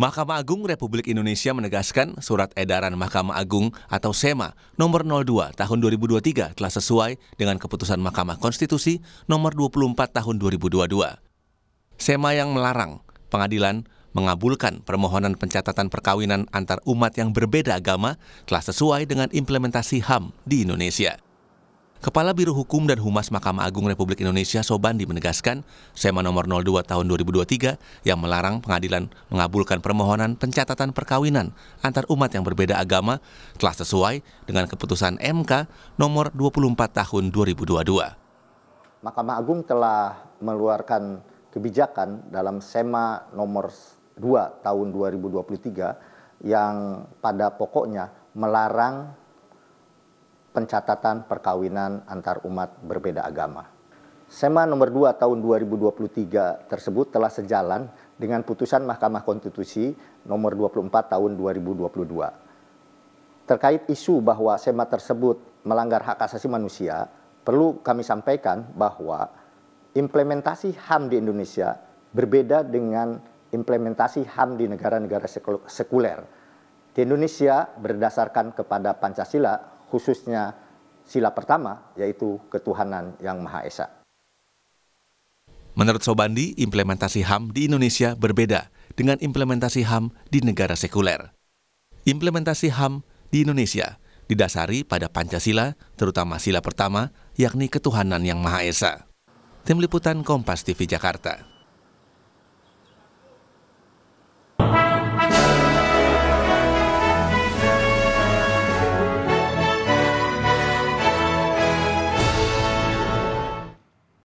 Mahkamah Agung Republik Indonesia menegaskan surat edaran Mahkamah Agung atau SEMA nomor 02 tahun 2023 telah sesuai dengan keputusan Mahkamah Konstitusi nomor 24 tahun 2022. SEMA yang melarang pengadilan mengabulkan permohonan pencatatan perkawinan antar umat yang berbeda agama telah sesuai dengan implementasi HAM di Indonesia. Kepala Biro Hukum dan Humas Mahkamah Agung Republik Indonesia Sobandi menegaskan SEMA nomor 02 tahun 2023 yang melarang pengadilan mengabulkan permohonan pencatatan perkawinan antar umat yang berbeda agama telah sesuai dengan keputusan MK nomor 24 tahun 2022. Mahkamah Agung telah meluarkan kebijakan dalam SEMA nomor 2 tahun 2023 yang pada pokoknya melarang pencatatan perkawinan antar umat berbeda agama. SEMA nomor 2 tahun 2023 tersebut telah sejalan dengan putusan Mahkamah Konstitusi nomor 24 tahun 2022. Terkait isu bahwa SEMA tersebut melanggar hak asasi manusia, perlu kami sampaikan bahwa implementasi HAM di Indonesia berbeda dengan implementasi HAM di negara-negara sekuler. Di Indonesia berdasarkan kepada Pancasila, khususnya sila pertama yaitu ketuhanan yang Maha Esa. Menurut Sobandi, implementasi HAM di Indonesia berbeda dengan implementasi HAM di negara sekuler. Implementasi HAM di Indonesia didasari pada Pancasila, terutama sila pertama, yakni ketuhanan yang Maha Esa. Tim Liputan Kompas TV Jakarta.